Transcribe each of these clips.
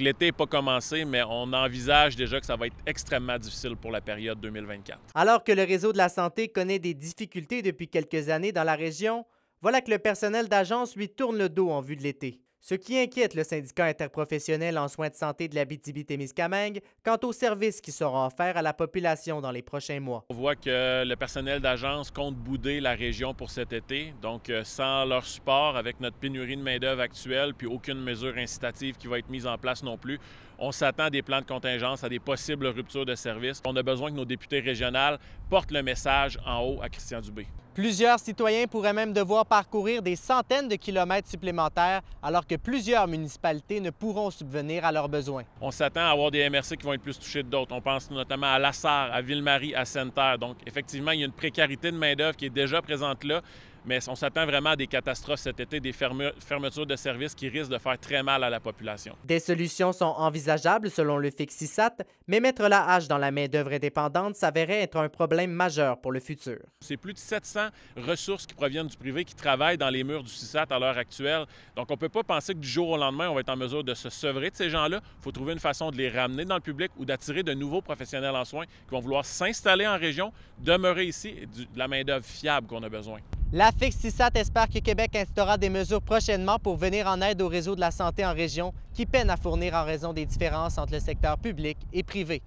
l'été n'est pas commencé, mais on envisage déjà que ça va être extrêmement difficile pour la période 2024. Alors que le réseau de la santé connaît des difficultés depuis quelques années dans la région, voilà que le personnel d'agence lui tourne le dos en vue de l'été. Ce qui inquiète le syndicat interprofessionnel en soins de santé de la BTB-Témiscamingue quant aux services qui seront offerts à la population dans les prochains mois. On voit que le personnel d'agence compte bouder la région pour cet été. Donc, euh, sans leur support, avec notre pénurie de main-d'œuvre actuelle, puis aucune mesure incitative qui va être mise en place non plus, on s'attend à des plans de contingence, à des possibles ruptures de services. On a besoin que nos députés régionales portent le message en haut à Christian Dubé. Plusieurs citoyens pourraient même devoir parcourir des centaines de kilomètres supplémentaires alors que plusieurs municipalités ne pourront subvenir à leurs besoins. On s'attend à avoir des MRC qui vont être plus touchés que d'autres. On pense notamment à Lassar, à Ville-Marie, à Sainte-Terre. Donc, effectivement, il y a une précarité de main-d'œuvre qui est déjà présente là mais on s'attend vraiment à des catastrophes cet été, des fermetures de services qui risquent de faire très mal à la population. Des solutions sont envisageables selon le CISAT, mais mettre la hache dans la main-d'œuvre indépendante s'avérait être un problème majeur pour le futur. C'est plus de 700 ressources qui proviennent du privé qui travaillent dans les murs du CISAT à l'heure actuelle. Donc, on ne peut pas penser que du jour au lendemain, on va être en mesure de se sevrer de ces gens-là. Il faut trouver une façon de les ramener dans le public ou d'attirer de nouveaux professionnels en soins qui vont vouloir s'installer en région, demeurer ici et de la main-d'œuvre fiable qu'on a besoin. La FIX espère que Québec instaura des mesures prochainement pour venir en aide aux réseau de la santé en région qui peine à fournir en raison des différences entre le secteur public et privé.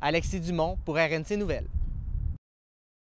Alexis Dumont pour RNC Nouvelles.